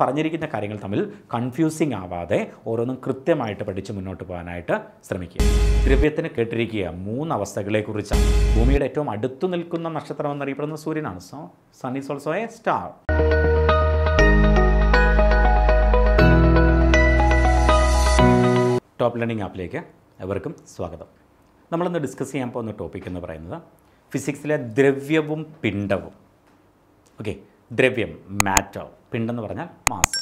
പറഞ്ഞിരിക്കുന്ന കാര്യങ്ങൾ തമ്മിൽ കൺഫ്യൂസിങ് ആവാതെ ഓരോന്നും കൃത്യമായിട്ട് പഠിച്ച് മുന്നോട്ട് പോകാനായിട്ട് ശ്രമിക്കുക ദ്രവ്യത്തിന് കേട്ടിരിക്കുക മൂന്ന് അവസ്ഥകളെക്കുറിച്ചാണ് ഭൂമിയുടെ ഏറ്റവും അടുത്തു നിൽക്കുന്ന നക്ഷത്രം എന്നറിയപ്പെടുന്ന സൂര്യനാണ് so sun is also a star Top Learning ആപ്പിലേക്ക് എവർക്കും സ്വാഗതം നമ്മളിന്ന് ഡിസ്കസ് ചെയ്യാൻ പോകുന്ന ടോപ്പിക് എന്ന് പറയുന്നത് ഫിസിക്സിലെ ദ്രവ്യവും പിണ്ടവും ഓക്കെ ദ്രവ്യം മാറ്റർ പിണ്ടെന്ന് പറഞ്ഞാൽ മാസ്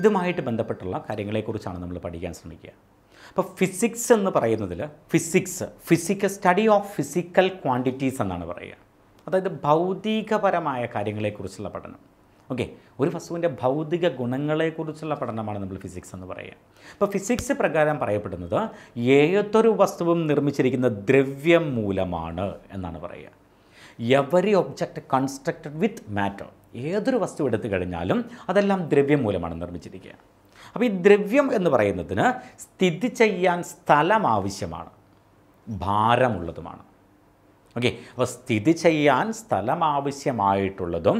ഇതുമായിട്ട് ബന്ധപ്പെട്ടുള്ള കാര്യങ്ങളെക്കുറിച്ചാണ് നമ്മൾ പഠിക്കാൻ ശ്രമിക്കുക അപ്പോൾ ഫിസിക്സ് എന്ന് പറയുന്നതിൽ physics physical study of physical quantities എന്നാണ് പറയുക അതായത് ഭൗതികപരമായ കാര്യങ്ങളെക്കുറിച്ചുള്ള പഠനം ഓക്കെ ഒരു വസ്തുവിൻ്റെ ഭൗതിക ഗുണങ്ങളെക്കുറിച്ചുള്ള പഠനമാണ് നമ്മൾ ഫിസിക്സ് എന്ന് പറയുക അപ്പോൾ ഫിസിക്സ് പ്രകാരം പറയപ്പെടുന്നത് ഏതൊരു വസ്തുവും നിർമ്മിച്ചിരിക്കുന്ന ദ്രവ്യം മൂലമാണ് എന്നാണ് പറയുക every object constructed with matter ഏതൊരു വസ്തു എടുത്തു കഴിഞ്ഞാലും അതെല്ലാം ദ്രവ്യം മൂലമാണ് നിർമ്മിച്ചിരിക്കുക അപ്പോൾ ഈ ദ്രവ്യം എന്ന് പറയുന്നതിന് സ്ഥിതി ചെയ്യാൻ സ്ഥലം ആവശ്യമാണ് ഭാരമുള്ളതുമാണ് ഓക്കെ അപ്പോൾ സ്ഥിതി ചെയ്യാൻ സ്ഥലം ആവശ്യമായിട്ടുള്ളതും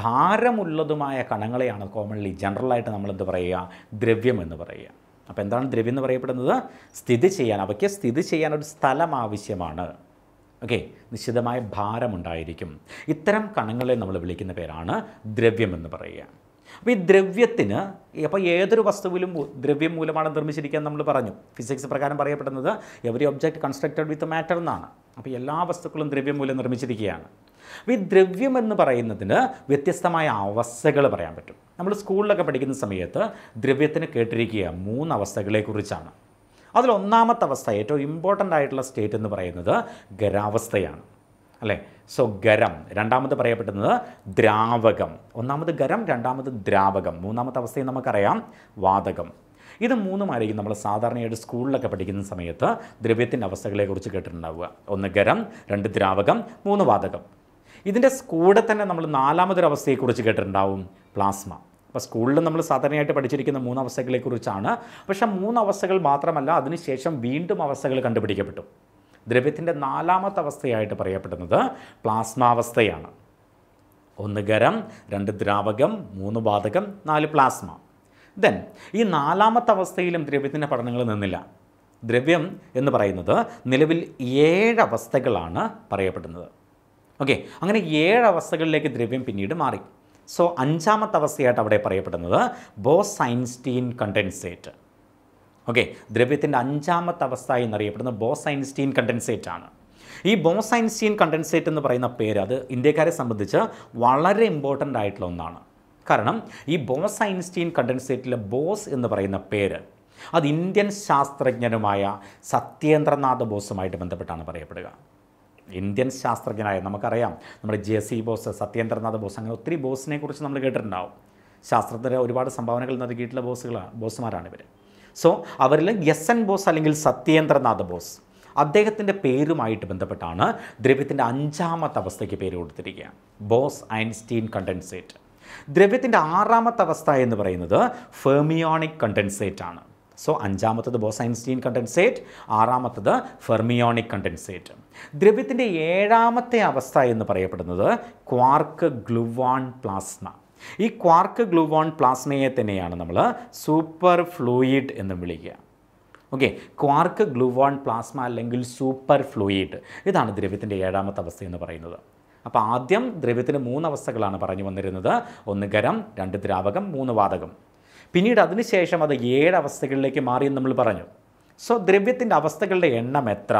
ഭാരമുള്ളതുമായ കണങ്ങളെയാണ് കോമൺലി ജനറലായിട്ട് നമ്മളെന്ത് പറയുക ദ്രവ്യം എന്ന് പറയുക അപ്പോൾ എന്താണ് ദ്രവ്യം എന്ന് പറയപ്പെടുന്നത് സ്ഥിതി ചെയ്യാൻ അവയ്ക്ക് സ്ഥിതി ചെയ്യാൻ ഒരു സ്ഥലം ആവശ്യമാണ് ഓക്കെ നിശ്ചിതമായ ഭാരമുണ്ടായിരിക്കും ഇത്തരം കണങ്ങളെ നമ്മൾ വിളിക്കുന്ന പേരാണ് ദ്രവ്യമെന്ന് പറയുക അപ്പോൾ ഈ ദ്രവ്യത്തിന് അപ്പോൾ ഏതൊരു വസ്തുവിലും ദ്രവ്യം മൂലമാണ് നിർമ്മിച്ചിരിക്കാൻ നമ്മൾ പറഞ്ഞു ഫിസിക്സ് പ്രകാരം പറയപ്പെടുന്നത് every object constructed with matter എന്നാണ് അപ്പോൾ എല്ലാ വസ്തുക്കളും ദ്രവ്യം മൂലം നിർമ്മിച്ചിരിക്കുകയാണ് അപ്പോൾ ഈ ദ്രവ്യം എന്ന് പറയുന്നതിന് വ്യത്യസ്തമായ അവസ്ഥകൾ പറയാൻ പറ്റും നമ്മൾ സ്കൂളിലൊക്കെ പഠിക്കുന്ന സമയത്ത് ദ്രവ്യത്തിന് കേട്ടിരിക്കുക മൂന്ന് അവസ്ഥകളെക്കുറിച്ചാണ് അതിലൊന്നാമത്തെ അവസ്ഥ ഏറ്റവും ഇമ്പോർട്ടൻ്റ് ആയിട്ടുള്ള സ്റ്റേറ്റ് എന്ന് പറയുന്നത് ഖരാവസ്ഥയാണ് അല്ലേ സോ ഖരം രണ്ടാമത് പറയപ്പെടുന്നത് ദ്രാവകം ഒന്നാമത് ഖരം രണ്ടാമത് ദ്രാവകം മൂന്നാമത്തെ അവസ്ഥയും നമുക്കറിയാം വാതകം ഇത് മൂന്നുമായിരിക്കും നമ്മൾ സാധാരണയായിട്ട് സ്കൂളിലൊക്കെ പഠിക്കുന്ന സമയത്ത് ദ്രവ്യത്തിൻ്റെ അവസ്ഥകളെക്കുറിച്ച് കേട്ടിട്ടുണ്ടാവുക ഒന്ന് ഖരം രണ്ട് ദ്രാവകം മൂന്ന് വാതകം ഇതിൻ്റെ കൂടെ തന്നെ നമ്മൾ നാലാമതൊരവസ്ഥയെക്കുറിച്ച് അവസ്ഥയെക്കുറിച്ച് കേട്ടിട്ടുണ്ടാവും പ്ലാസ്മ അപ്പോൾ സ്കൂളിൽ നമ്മൾ സാധാരണയായിട്ട് പഠിച്ചിരിക്കുന്ന മൂന്നവസ്ഥകളെക്കുറിച്ചാണ് പക്ഷേ മൂന്നവസ്ഥകൾ മാത്രമല്ല അതിനുശേഷം വീണ്ടും അവസ്ഥകൾ കണ്ടുപിടിക്കപ്പെട്ടു ദ്രവ്യത്തിൻ്റെ നാലാമത്തെ അവസ്ഥയായിട്ട് പറയപ്പെടുന്നത് അവസ്ഥയാണ് ഒന്ന് ഗരം രണ്ട് ദ്രാവകം മൂന്ന് വാതകം നാല് പ്ലാസ്മ ദെൻ ഈ നാലാമത്തെ അവസ്ഥയിലും ദ്രവ്യത്തിൻ്റെ പഠനങ്ങൾ നിന്നില്ല ദ്രവ്യം എന്ന് പറയുന്നത് നിലവിൽ ഏഴ് അവസ്ഥകളാണ് പറയപ്പെടുന്നത് ഓക്കെ അങ്ങനെ ഏഴ് അവസ്ഥകളിലേക്ക് ദ്രവ്യം പിന്നീട് മാറി സോ അഞ്ചാമത്തെ അവസ്ഥയായിട്ട് അവിടെ പറയപ്പെടുന്നത് ബോസ് ഐൻസ്റ്റീൻ കണ്ടൻസേറ്റ് ഓക്കെ ദ്രവ്യത്തിൻ്റെ അഞ്ചാമത്തെ അവസ്ഥ എന്നറിയപ്പെടുന്ന ബോസ് ഐൻസ്റ്റീൻ കണ്ടൻസേറ്റ് ആണ് ഈ ബോസ് ഐൻസ്റ്റീൻ കണ്ടൻസേറ്റ് എന്ന് പറയുന്ന പേര് അത് ഇന്ത്യക്കാരെ സംബന്ധിച്ച് വളരെ ഇമ്പോർട്ടൻ്റ് ആയിട്ടുള്ള ഒന്നാണ് കാരണം ഈ ബോസ് ഐൻസ്റ്റീൻ കണ്ടൻസേറ്റിലെ ബോസ് എന്ന് പറയുന്ന പേര് അത് ഇന്ത്യൻ ശാസ്ത്രജ്ഞനുമായ സത്യേന്ദ്രനാഥ ബോസുമായിട്ട് ബന്ധപ്പെട്ടാണ് പറയപ്പെടുക ഇന്ത്യൻ ശാസ്ത്രജ്ഞനായ നമുക്കറിയാം നമ്മുടെ ജെ സി ബോസ് സത്യേന്ദ്രനാഥ് ബോസ് അങ്ങനെ ഒത്തിരി ബോസിനെ കുറിച്ച് നമ്മൾ കേട്ടിട്ടുണ്ടാവും ശാസ്ത്രത്തിന് ഒരുപാട് സംഭാവനകൾ നൽകിയിട്ടുള്ള ബോസുകളാണ് ബോസ്മാരാണ് ഇവർ സോ അവരിൽ എസ് എൻ ബോസ് അല്ലെങ്കിൽ സത്യേന്ദ്രനാഥ് ബോസ് അദ്ദേഹത്തിൻ്റെ പേരുമായിട്ട് ബന്ധപ്പെട്ടാണ് ദ്രവ്യത്തിൻ്റെ അഞ്ചാമത്തെ അവസ്ഥയ്ക്ക് പേര് കൊടുത്തിരിക്കുക ബോസ് ഐൻസ്റ്റീൻ കണ്ടൻസേറ്റ് ദ്രവ്യത്തിൻ്റെ ആറാമത്തെ അവസ്ഥ എന്ന് പറയുന്നത് ഫെർമിയോണിക് കണ്ടൻസേറ്റ് ആണ് സോ അഞ്ചാമത്തത് ബോസൈൻസ്റ്റീൻ കണ്ടൻസേറ്റ് ആറാമത്തത് ഫെർമിയോണിക് കണ്ടൻസേറ്റ് ദ്രവ്യത്തിൻ്റെ ഏഴാമത്തെ അവസ്ഥ എന്ന് പറയപ്പെടുന്നത് ക്വാർക്ക് ഗ്ലുവാൺ പ്ലാസ്മ ഈ ക്വാർക്ക് ഗ്ലുവോൺ പ്ലാസ്മയെ തന്നെയാണ് നമ്മൾ സൂപ്പർ ഫ്ലൂയിഡ് എന്ന് വിളിക്കുക ഓക്കെ ക്വാർക്ക് ഗ്ലുവോൺ പ്ലാസ്മ അല്ലെങ്കിൽ സൂപ്പർ ഫ്ലൂയിഡ് ഇതാണ് ദ്രവ്യത്തിൻ്റെ ഏഴാമത്തെ അവസ്ഥ എന്ന് പറയുന്നത് അപ്പോൾ ആദ്യം ദ്രവ്യത്തിന് മൂന്ന് അവസ്ഥകളാണ് പറഞ്ഞു വന്നിരുന്നത് ഒന്ന് ഗരം രണ്ട് ദ്രാവകം മൂന്ന് വാതകം പിന്നീട് അതിനുശേഷം അത് ഏഴ് അവസ്ഥകളിലേക്ക് മാറിയെന്ന് നമ്മൾ പറഞ്ഞു സോ ദ്രവ്യത്തിൻ്റെ അവസ്ഥകളുടെ എണ്ണം എത്ര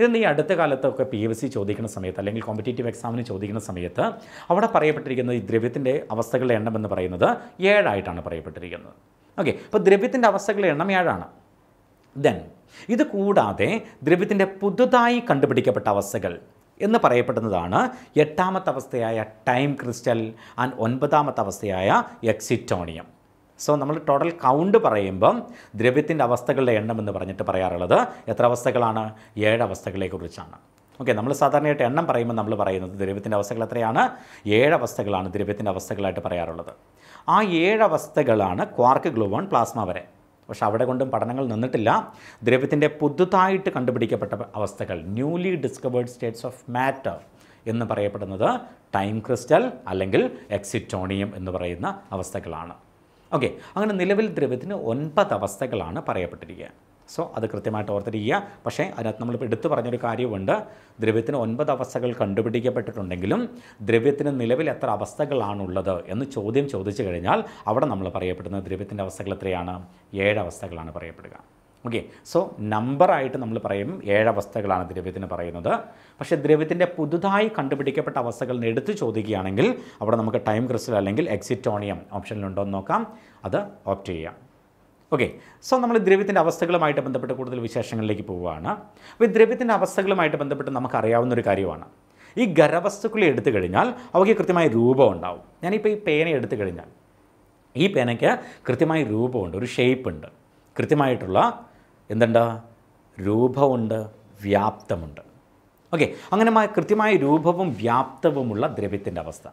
ഇത് നീ അടുത്ത കാലത്തൊക്കെ പി എസ് സി ചോദിക്കുന്ന സമയത്ത് അല്ലെങ്കിൽ കോമ്പറ്റേറ്റീവ് എക്സാമിന് ചോദിക്കുന്ന സമയത്ത് അവിടെ പറയപ്പെട്ടിരിക്കുന്നത് ഈ ദ്രവ്യത്തിൻ്റെ അവസ്ഥകളുടെ എണ്ണം എന്ന് പറയുന്നത് ഏഴായിട്ടാണ് പറയപ്പെട്ടിരിക്കുന്നത് ഓക്കെ അപ്പോൾ ദ്രവ്യത്തിൻ്റെ അവസ്ഥകളുടെ എണ്ണം ഏഴാണ് ദെൻ ഇത് കൂടാതെ ദ്രവ്യത്തിൻ്റെ പുതുതായി കണ്ടുപിടിക്കപ്പെട്ട അവസ്ഥകൾ എന്ന് പറയപ്പെടുന്നതാണ് എട്ടാമത്തെ അവസ്ഥയായ ടൈം ക്രിസ്റ്റൽ ആൻഡ് ഒൻപതാമത്തെ അവസ്ഥയായ എക്സിറ്റോണിയം സോ നമ്മൾ ടോട്ടൽ കൗണ്ട് പറയുമ്പം ദ്രവ്യത്തിൻ്റെ അവസ്ഥകളുടെ എണ്ണം എന്ന് പറഞ്ഞിട്ട് പറയാറുള്ളത് എത്ര അവസ്ഥകളാണ് ഏഴ് അവസ്ഥകളെക്കുറിച്ചാണ് ഓക്കെ നമ്മൾ സാധാരണയായിട്ട് എണ്ണം പറയുമ്പോൾ നമ്മൾ പറയുന്നത് ദ്രവ്യത്തിൻ്റെ അവസ്ഥകൾ എത്രയാണ് ഏഴ് അവസ്ഥകളാണ് ദ്രവ്യത്തിൻ്റെ അവസ്ഥകളായിട്ട് പറയാറുള്ളത് ആ ഏഴ് അവസ്ഥകളാണ് ക്വാർക്ക് ഗ്ലൂവോൺ പ്ലാസ്മ വരെ പക്ഷേ അവിടെ കൊണ്ടും പഠനങ്ങൾ നിന്നിട്ടില്ല ദ്രവ്യത്തിൻ്റെ പുതുതായിട്ട് കണ്ടുപിടിക്കപ്പെട്ട അവസ്ഥകൾ newly discovered states of matter എന്ന് പറയപ്പെടുന്നത് ടൈം ക്രിസ്റ്റൽ അല്ലെങ്കിൽ എക്സിറ്റോണിയം എന്ന് പറയുന്ന അവസ്ഥകളാണ് ഓക്കെ അങ്ങനെ നിലവിൽ ദ്രവ്യത്തിന് ഒൻപത് അവസ്ഥകളാണ് പറയപ്പെട്ടിരിക്കുക സോ അത് കൃത്യമായിട്ട് ഓർത്തിരിക്കുക പക്ഷേ അതിനകത്ത് നമ്മൾ എടുത്തു പറഞ്ഞൊരു കാര്യമുണ്ട് ദ്രവ്യത്തിന് ഒൻപത് അവസ്ഥകൾ കണ്ടുപിടിക്കപ്പെട്ടിട്ടുണ്ടെങ്കിലും ദ്രവ്യത്തിന് നിലവിൽ എത്ര അവസ്ഥകളാണുള്ളത് എന്ന് ചോദ്യം ചോദിച്ചു കഴിഞ്ഞാൽ അവിടെ നമ്മൾ പറയപ്പെടുന്ന ദ്രവ്യത്തിൻ്റെ അവസ്ഥകൾ എത്രയാണ് ഏഴ് അവസ്ഥകളാണ് പറയപ്പെടുക ഓക്കെ സോ നമ്പറായിട്ട് നമ്മൾ പറയും ഏഴ് അവസ്ഥകളാണ് ദ്രവ്യത്തിന് പറയുന്നത് പക്ഷേ ദ്രവ്യത്തിൻ്റെ പുതുതായി കണ്ടുപിടിക്കപ്പെട്ട അവസ്ഥകൾ എടുത്തു ചോദിക്കുകയാണെങ്കിൽ അവിടെ നമുക്ക് ടൈം ക്രിസ്റ്റൽ അല്ലെങ്കിൽ എക്സിറ്റോണിയം ഓപ്ഷനിലുണ്ടോ എന്ന് നോക്കാം അത് ഓപ്റ്റ് ചെയ്യാം ഓക്കെ സോ നമ്മൾ ദ്രവ്യത്തിൻ്റെ അവസ്ഥകളുമായിട്ട് ബന്ധപ്പെട്ട് കൂടുതൽ വിശേഷങ്ങളിലേക്ക് പോവുകയാണ് അപ്പോൾ ഈ ദ്രവ്യത്തിൻ്റെ അവസ്ഥകളുമായിട്ട് ബന്ധപ്പെട്ട് അറിയാവുന്ന ഒരു കാര്യമാണ് ഈ ഖരവസ്തുക്കളെ എടുത്തു കഴിഞ്ഞാൽ അവയ്ക്ക് കൃത്യമായ രൂപം ഉണ്ടാവും ഞാനിപ്പോൾ ഈ പേന എടുത്തു കഴിഞ്ഞാൽ ഈ പേനയ്ക്ക് കൃത്യമായ രൂപമുണ്ട് ഒരു ഷേപ്പ് ഉണ്ട് കൃത്യമായിട്ടുള്ള എന്തുണ്ട് രൂപമുണ്ട് വ്യാപ്തമുണ്ട് ഓക്കെ അങ്ങനെ കൃത്യമായ രൂപവും വ്യാപ്തവുമുള്ള ദ്രവ്യത്തിൻ്റെ അവസ്ഥ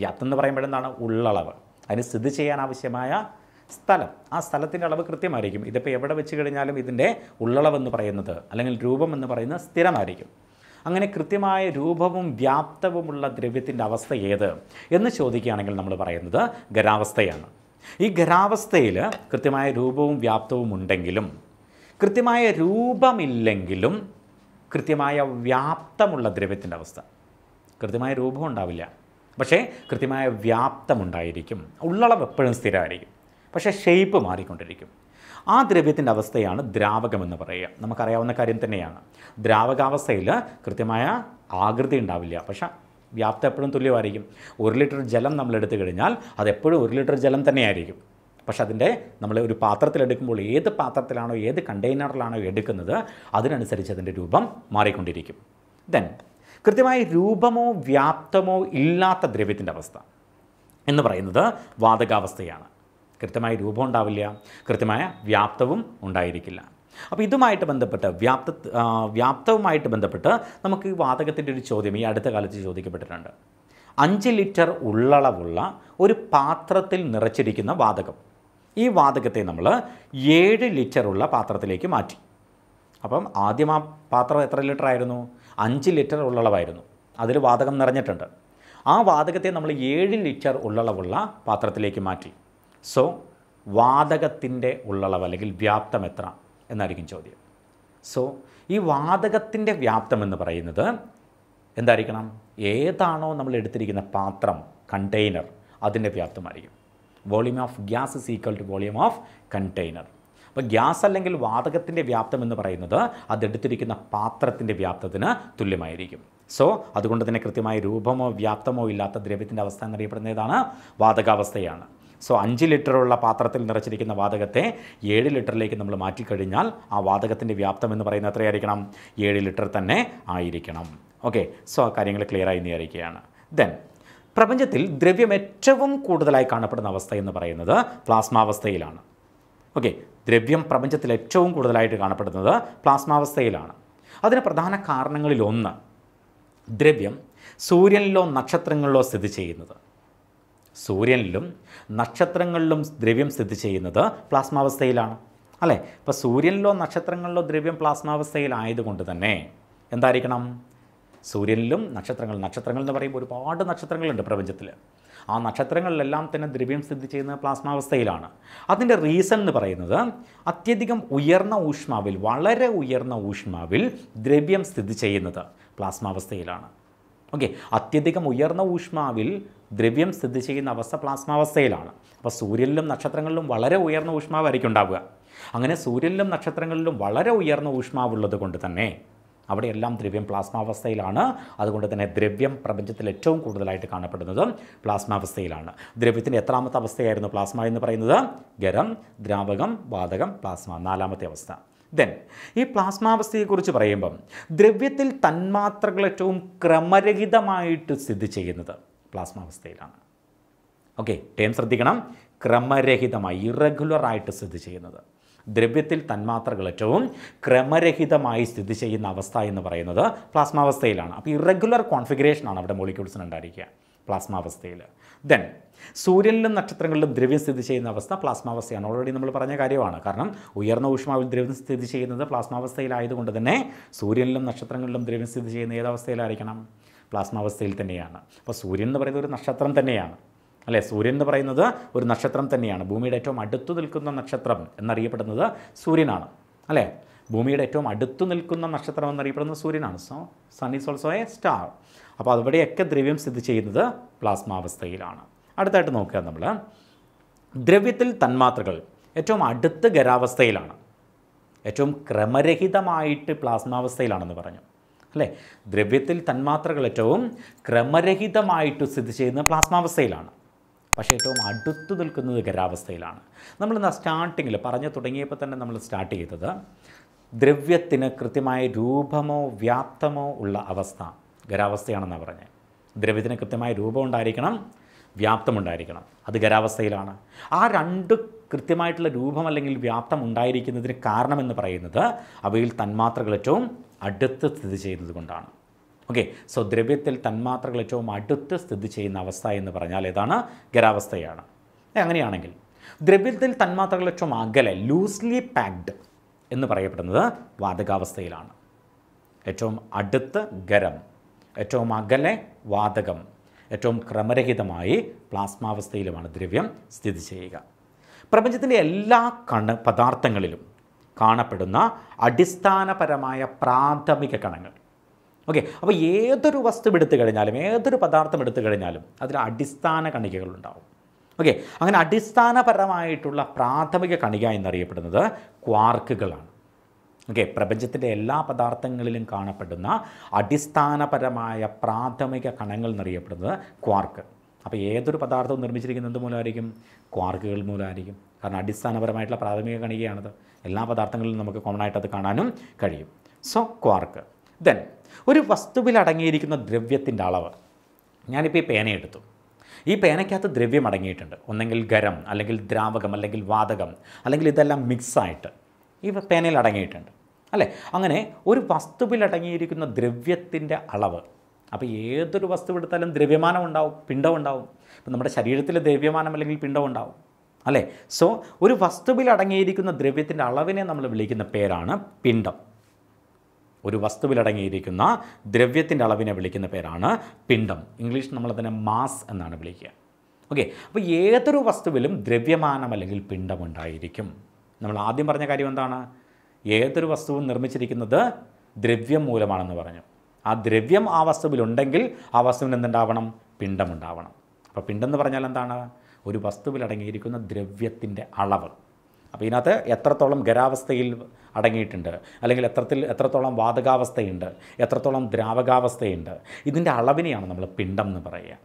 വ്യാപ്തം എന്ന് പറയുമ്പോഴെന്താണ് ഉള്ളളവ് അതിന് സ്ഥിതി ചെയ്യാൻ ആവശ്യമായ സ്ഥലം ആ സ്ഥലത്തിൻ്റെ അളവ് കൃത്യമായിരിക്കും ഇതിപ്പോൾ എവിടെ വെച്ച് കഴിഞ്ഞാലും ഇതിൻ്റെ ഉള്ളളവെന്ന് പറയുന്നത് അല്ലെങ്കിൽ രൂപമെന്ന് പറയുന്നത് സ്ഥിരമായിരിക്കും അങ്ങനെ കൃത്യമായ രൂപവും വ്യാപ്തവുമുള്ള ദ്രവ്യത്തിൻ്റെ അവസ്ഥ ഏത് എന്ന് ചോദിക്കുകയാണെങ്കിൽ നമ്മൾ പറയുന്നത് ഖരാവസ്ഥയാണ് ഈ ഖരാവസ്ഥയിൽ കൃത്യമായ രൂപവും വ്യാപ്തവും ഉണ്ടെങ്കിലും കൃത്യമായ രൂപമില്ലെങ്കിലും കൃത്യമായ വ്യാപ്തമുള്ള ദ്രവ്യത്തിൻ്റെ അവസ്ഥ കൃത്യമായ രൂപം ഉണ്ടാവില്ല പക്ഷേ കൃത്യമായ വ്യാപ്തമുണ്ടായിരിക്കും ഉള്ളളവ് എപ്പോഴും സ്ഥിരമായിരിക്കും പക്ഷേ ഷേപ്പ് മാറിക്കൊണ്ടിരിക്കും ആ ദ്രവ്യത്തിൻ്റെ അവസ്ഥയാണ് ദ്രാവകമെന്ന് പറയുക നമുക്കറിയാവുന്ന കാര്യം തന്നെയാണ് ദ്രാവകാവസ്ഥയിൽ കൃത്യമായ ആകൃതി ഉണ്ടാവില്ല പക്ഷേ വ്യാപ്തം എപ്പോഴും തുല്യമായിരിക്കും ഒരു ലിറ്റർ ജലം നമ്മൾ എടുത്തു കഴിഞ്ഞാൽ അതെപ്പോഴും ഒരു ലിറ്റർ ജലം തന്നെയായിരിക്കും പക്ഷെ അതിൻ്റെ നമ്മൾ ഒരു പാത്രത്തിലെടുക്കുമ്പോൾ ഏത് പാത്രത്തിലാണോ ഏത് കണ്ടെയ്നറിലാണോ എടുക്കുന്നത് അതിനനുസരിച്ച് അതിൻ്റെ രൂപം മാറിക്കൊണ്ടിരിക്കും ദെൻ കൃത്യമായി രൂപമോ വ്യാപ്തമോ ഇല്ലാത്ത ദ്രവ്യത്തിൻ്റെ അവസ്ഥ എന്ന് പറയുന്നത് വാതകാവസ്ഥയാണ് കൃത്യമായ രൂപം ഉണ്ടാവില്ല കൃത്യമായ വ്യാപ്തവും ഉണ്ടായിരിക്കില്ല അപ്പോൾ ഇതുമായിട്ട് ബന്ധപ്പെട്ട് വ്യാപ്ത വ്യാപ്തവുമായിട്ട് ബന്ധപ്പെട്ട് നമുക്ക് ഈ വാതകത്തിൻ്റെ ഒരു ചോദ്യം ഈ അടുത്ത കാലത്ത് ചോദിക്കപ്പെട്ടിട്ടുണ്ട് അഞ്ച് ലിറ്റർ ഉള്ളളവുള്ള ഒരു പാത്രത്തിൽ നിറച്ചിരിക്കുന്ന വാതകം ഈ വാതകത്തെ നമ്മൾ ഏഴ് ലിറ്ററുള്ള പാത്രത്തിലേക്ക് മാറ്റി അപ്പം ആദ്യം ആ പാത്രം എത്ര ലിറ്റർ ആയിരുന്നു അഞ്ച് ലിറ്റർ ഉള്ളളവായിരുന്നു അതിൽ വാതകം നിറഞ്ഞിട്ടുണ്ട് ആ വാതകത്തെ നമ്മൾ ഏഴ് ലിറ്റർ ഉള്ളളവുള്ള പാത്രത്തിലേക്ക് മാറ്റി സോ വാതകത്തിൻ്റെ ഉള്ളളവ് അല്ലെങ്കിൽ വ്യാപ്തം എത്ര എന്നായിരിക്കും ചോദ്യം സോ ഈ വാതകത്തിൻ്റെ വ്യാപ്തം എന്ന് പറയുന്നത് എന്തായിരിക്കണം ഏതാണോ നമ്മൾ എടുത്തിരിക്കുന്ന പാത്രം കണ്ടെയ്നർ അതിൻ്റെ വ്യാപ്തമായിരിക്കും volume of gas is equal to volume of container അപ്പോൾ ഗ്യാസ് അല്ലെങ്കിൽ വാതകത്തിൻ്റെ വ്യാപ്തം എന്ന് പറയുന്നത് അതെടുത്തിരിക്കുന്ന പാത്രത്തിൻ്റെ വ്യാപ്തത്തിന് തുല്യമായിരിക്കും സോ അതുകൊണ്ട് തന്നെ കൃത്യമായ രൂപമോ വ്യാപ്തമോ ഇല്ലാത്ത ദ്രവ്യത്തിൻ്റെ അവസ്ഥ എന്നറിയപ്പെടുന്ന ഏതാണ് വാതകാവസ്ഥയാണ് സോ അഞ്ച് ലിറ്ററുള്ള പാത്രത്തിൽ നിറച്ചിരിക്കുന്ന വാതകത്തെ ഏഴ് ലിറ്ററിലേക്ക് നമ്മൾ മാറ്റിക്കഴിഞ്ഞാൽ ആ വാതകത്തിൻ്റെ വ്യാപ്തം എന്ന് പറയുന്നത് എത്രയായിരിക്കണം ഏഴ് ലിറ്റർ തന്നെ ആയിരിക്കണം ഓക്കെ സോ ആ കാര്യങ്ങൾ ക്ലിയറായി വിചാരിക്കുകയാണ് ദെൻ പ്രപഞ്ചത്തിൽ ദ്രവ്യം ഏറ്റവും കൂടുതലായി കാണപ്പെടുന്ന അവസ്ഥ എന്ന് പറയുന്നത് പ്ലാസ്മാവസ്ഥയിലാണ് ഓക്കെ ദ്രവ്യം പ്രപഞ്ചത്തിൽ ഏറ്റവും കൂടുതലായിട്ട് കാണപ്പെടുന്നത് പ്ലാസ്മാവസ്ഥയിലാണ് അതിന് പ്രധാന കാരണങ്ങളിലൊന്ന് ദ്രവ്യം സൂര്യനിലോ നക്ഷത്രങ്ങളിലോ സ്ഥിതി ചെയ്യുന്നത് സൂര്യനിലും നക്ഷത്രങ്ങളിലും ദ്രവ്യം സ്ഥിതി ചെയ്യുന്നത് പ്ലാസ്മാവസ്ഥയിലാണ് അല്ലേ ഇപ്പോൾ സൂര്യനിലോ നക്ഷത്രങ്ങളിലോ ദ്രവ്യം പ്ലാസ്മാവസ്ഥയിലായതുകൊണ്ട് തന്നെ എന്തായിരിക്കണം സൂര്യനിലും നക്ഷത്രങ്ങൾ നക്ഷത്രങ്ങൾ എന്ന് പറയുമ്പോൾ ഒരുപാട് നക്ഷത്രങ്ങളുണ്ട് പ്രപഞ്ചത്തിൽ ആ നക്ഷത്രങ്ങളിലെല്ലാം തന്നെ ദ്രവ്യം സ്ഥിതി ചെയ്യുന്ന പ്ലാസ്മാവസ്ഥയിലാണ് അതിൻ്റെ റീസൺ എന്ന് പറയുന്നത് അത്യധികം ഉയർന്ന ഊഷ്മാവിൽ വളരെ ഉയർന്ന ഊഷ്മാവിൽ ദ്രവ്യം സ്ഥിതി ചെയ്യുന്നത് പ്ലാസ്മാവസ്ഥയിലാണ് ഓക്കെ അത്യധികം ഉയർന്ന ഊഷ്മാവിൽ ദ്രവ്യം സ്ഥിതി ചെയ്യുന്ന അവസ്ഥ പ്ലാസ്മാവസ്ഥയിലാണ് അപ്പോൾ സൂര്യനിലും നക്ഷത്രങ്ങളിലും വളരെ ഉയർന്ന ഊഷ്മാവായിരിക്കും ഉണ്ടാവുക അങ്ങനെ സൂര്യനിലും നക്ഷത്രങ്ങളിലും വളരെ ഉയർന്ന ഊഷ്മാവുള്ളത് കൊണ്ട് തന്നെ അവിടെയെല്ലാം ദ്രവ്യം പ്ലാസ്മാവസ്ഥയിലാണ് അതുകൊണ്ട് തന്നെ ദ്രവ്യം പ്രപഞ്ചത്തിൽ ഏറ്റവും കൂടുതലായിട്ട് കാണപ്പെടുന്നത് പ്ലാസ്മാവസ്ഥയിലാണ് ദ്രവ്യത്തിൻ്റെ എത്രാമത്തെ അവസ്ഥയായിരുന്നു പ്ലാസ്മ എന്ന് പറയുന്നത് ഗരം ദ്രാവകം വാതകം പ്ലാസ്മ നാലാമത്തെ അവസ്ഥ ദെൻ ഈ പ്ലാസ്മാവസ്ഥയെക്കുറിച്ച് പറയുമ്പം ദ്രവ്യത്തിൽ തന്മാത്രകൾ ഏറ്റവും ക്രമരഹിതമായിട്ട് സ്ഥിതി ചെയ്യുന്നത് പ്ലാസ്മാവസ്ഥയിലാണ് ഓക്കെ ടേം ശ്രദ്ധിക്കണം ക്രമരഹിതമായി ഇറഗുലറായിട്ട് സ്ഥിതി ചെയ്യുന്നത് ദ്രവ്യത്തിൽ ഏറ്റവും ക്രമരഹിതമായി സ്ഥിതി ചെയ്യുന്ന അവസ്ഥ എന്ന് പറയുന്നത് പ്ലാസ്മാവസ്ഥയിലാണ് അപ്പോൾ ഇറഗുലർ കോൺഫിഗറേഷനാണ് അവിടെ മോളിക്യൂൾസിന് ഉണ്ടായിരിക്കുക പ്ലാസ്മാവസ്ഥയിൽ ദെൻ സൂര്യനിലും നക്ഷത്രങ്ങളിലും ദ്രവ്യം സ്ഥിതി ചെയ്യുന്ന അവസ്ഥ പ്ലാസ്മാവസ്ഥയാണ് ഓൾറെഡി നമ്മൾ പറഞ്ഞ കാര്യമാണ് കാരണം ഉയർന്ന ഊഷ്മാവിൽ ദ്രവ്യം സ്ഥിതി ചെയ്യുന്നത് പ്ലാസ്മാവസ്ഥയിലായതുകൊണ്ട് തന്നെ സൂര്യനിലും നക്ഷത്രങ്ങളിലും ദ്രവ്യം സ്ഥിതി ചെയ്യുന്ന ഏതവസ്ഥയിലായിരിക്കണം പ്ലാസ്മാവസ്ഥയിൽ തന്നെയാണ് അപ്പോൾ സൂര്യൻ എന്ന് പറയുന്നത് ഒരു നക്ഷത്രം തന്നെയാണ് അല്ലേ സൂര്യൻ എന്ന് പറയുന്നത് ഒരു നക്ഷത്രം തന്നെയാണ് ഭൂമിയുടെ ഏറ്റവും അടുത്തു നിൽക്കുന്ന നക്ഷത്രം എന്നറിയപ്പെടുന്നത് സൂര്യനാണ് അല്ലേ ഭൂമിയുടെ ഏറ്റവും അടുത്തു നിൽക്കുന്ന നക്ഷത്രം എന്നറിയപ്പെടുന്നത് സൂര്യനാണ് so sun is also a star അപ്പോൾ അവിടെയൊക്കെ ദ്രവ്യം സ്ഥിതി ചെയ്യുന്നത് പ്ലാസ്മ അവസ്ഥയിലാണ് അടുത്തായിട്ട് നോക്കുക നമ്മൾ ദ്രവ്യത്തിൽ തന്മാത്രകൾ ഏറ്റവും അടുത്ത് ഖരാവസ്ഥയിലാണ് ഏറ്റവും ക്രമരഹിതമായിട്ട് പ്ലാസ്മാവസ്ഥയിലാണെന്ന് പറഞ്ഞു അല്ലേ ദ്രവ്യത്തിൽ തന്മാത്രകൾ ഏറ്റവും ക്രമരഹിതമായിട്ട് സ്ഥിതി ചെയ്യുന്ന പ്ലാസ്മാവസ്ഥയിലാണ് പക്ഷേ ഏറ്റവും അടുത്ത് നിൽക്കുന്നത് ഗരാവസ്ഥയിലാണ് നമ്മളിന്ന് സ്റ്റാർട്ടിങ്ങിൽ പറഞ്ഞു തുടങ്ങിയപ്പോൾ തന്നെ നമ്മൾ സ്റ്റാർട്ട് ചെയ്തത് ദ്രവ്യത്തിന് കൃത്യമായ രൂപമോ വ്യാപ്തമോ ഉള്ള അവസ്ഥ ഖരാവസ്ഥയാണെന്നാണ് പറഞ്ഞത് ദ്രവ്യത്തിന് കൃത്യമായ രൂപം ഉണ്ടായിരിക്കണം വ്യാപ്തമുണ്ടായിരിക്കണം അത് ഖരാവസ്ഥയിലാണ് ആ രണ്ട് കൃത്യമായിട്ടുള്ള രൂപം അല്ലെങ്കിൽ വ്യാപ്തം ഉണ്ടായിരിക്കുന്നതിന് കാരണമെന്ന് പറയുന്നത് അവയിൽ തന്മാത്രകൾ ഏറ്റവും അടുത്ത് സ്ഥിതി ചെയ്യുന്നത് കൊണ്ടാണ് ഓക്കെ സോ ദ്രവ്യത്തിൽ തന്മാത്രകൾ ഏറ്റവും അടുത്ത് സ്ഥിതി ചെയ്യുന്ന അവസ്ഥ എന്ന് പറഞ്ഞാൽ ഏതാണ് ഖരാവസ്ഥയാണ് അങ്ങനെയാണെങ്കിൽ ദ്രവ്യത്തിൽ തന്മാത്രകൾ ഏറ്റവും അകലെ ലൂസ്ലി പാക്ഡ് എന്ന് പറയപ്പെടുന്നത് വാതകാവസ്ഥയിലാണ് ഏറ്റവും അടുത്ത് ഖരം ഏറ്റവും അകലെ വാതകം ഏറ്റവും ക്രമരഹിതമായി പ്ലാസ്മാവസ്ഥയിലുമാണ് ദ്രവ്യം സ്ഥിതി ചെയ്യുക പ്രപഞ്ചത്തിൻ്റെ എല്ലാ കണ് പദാർത്ഥങ്ങളിലും കാണപ്പെടുന്ന അടിസ്ഥാനപരമായ പ്രാഥമിക കണങ്ങൾ ഓക്കെ അപ്പോൾ ഏതൊരു വസ്തു എടുത്തു കഴിഞ്ഞാലും ഏതൊരു പദാർത്ഥം എടുത്തു കഴിഞ്ഞാലും അതിൽ അടിസ്ഥാന കണികകളുണ്ടാവും ഓക്കെ അങ്ങനെ അടിസ്ഥാനപരമായിട്ടുള്ള പ്രാഥമിക കണിക എന്നറിയപ്പെടുന്നത് ക്വാർക്കുകളാണ് ഓക്കെ പ്രപഞ്ചത്തിൻ്റെ എല്ലാ പദാർത്ഥങ്ങളിലും കാണപ്പെടുന്ന അടിസ്ഥാനപരമായ പ്രാഥമിക കണങ്ങൾ എന്നറിയപ്പെടുന്നത് ക്വാർക്ക് അപ്പോൾ ഏതൊരു പദാർത്ഥവും നിർമ്മിച്ചിരിക്കുന്നത് മൂലമായിരിക്കും ക്വാർക്കുകൾ മൂലമായിരിക്കും കാരണം അടിസ്ഥാനപരമായിട്ടുള്ള പ്രാഥമിക കണികയാണത് എല്ലാ പദാർത്ഥങ്ങളിലും നമുക്ക് കോമൺ ആയിട്ട് അത് കാണാനും കഴിയും സോ ക്വാർക്ക് ദെൻ ഒരു വസ്തുവിൽ അടങ്ങിയിരിക്കുന്ന ദ്രവ്യത്തിൻ്റെ അളവ് ഞാനിപ്പോൾ ഈ പേന എടുത്തു ഈ പേനയ്ക്കകത്ത് ദ്രവ്യം അടങ്ങിയിട്ടുണ്ട് ഒന്നെങ്കിൽ ഖരം അല്ലെങ്കിൽ ദ്രാവകം അല്ലെങ്കിൽ വാതകം അല്ലെങ്കിൽ ഇതെല്ലാം മിക്സായിട്ട് ഈ പേനയിൽ അടങ്ങിയിട്ടുണ്ട് അല്ലേ അങ്ങനെ ഒരു വസ്തുവിൽ അടങ്ങിയിരിക്കുന്ന ദ്രവ്യത്തിൻ്റെ അളവ് അപ്പോൾ ഏതൊരു വസ്തു എടുത്താലും ദ്രവ്യമാനം ഉണ്ടാവും പിണ്ടം ഉണ്ടാവും ഇപ്പം നമ്മുടെ ശരീരത്തിൽ ദ്രവ്യമാനം അല്ലെങ്കിൽ പിണ്ടം ഉണ്ടാവും അല്ലേ സോ ഒരു വസ്തുവിൽ അടങ്ങിയിരിക്കുന്ന ദ്രവ്യത്തിൻ്റെ അളവിനെ നമ്മൾ വിളിക്കുന്ന പേരാണ് പിണ്ടം ഒരു വസ്തുവിലടങ്ങിയിരിക്കുന്ന ദ്രവ്യത്തിൻ്റെ അളവിനെ വിളിക്കുന്ന പേരാണ് പിണ്ഡം ഇംഗ്ലീഷ് നമ്മളതിനെ മാസ് എന്നാണ് വിളിക്കുക ഓക്കെ അപ്പോൾ ഏതൊരു വസ്തുവിലും ദ്രവ്യമാനം അല്ലെങ്കിൽ ഉണ്ടായിരിക്കും നമ്മൾ ആദ്യം പറഞ്ഞ കാര്യം എന്താണ് ഏതൊരു വസ്തുവും നിർമ്മിച്ചിരിക്കുന്നത് ദ്രവ്യം മൂലമാണെന്ന് പറഞ്ഞു ആ ദ്രവ്യം ആ വസ്തുവിലുണ്ടെങ്കിൽ ആ വസ്തുവിന് എന്തുണ്ടാവണം പിണ്ടമുണ്ടാവണം അപ്പോൾ എന്ന് പറഞ്ഞാൽ എന്താണ് ഒരു വസ്തുവിലടങ്ങിയിരിക്കുന്ന ദ്രവ്യത്തിൻ്റെ അളവ് അപ്പോൾ ഇതിനകത്ത് എത്രത്തോളം ഖരാവസ്ഥയിൽ അടങ്ങിയിട്ടുണ്ട് അല്ലെങ്കിൽ എത്രത്തിൽ എത്രത്തോളം വാതകാവസ്ഥയുണ്ട് എത്രത്തോളം ദ്രാവകാവസ്ഥയുണ്ട് ഇതിൻ്റെ അളവിനെയാണ് നമ്മൾ പിണ്ടം എന്ന് പറയുക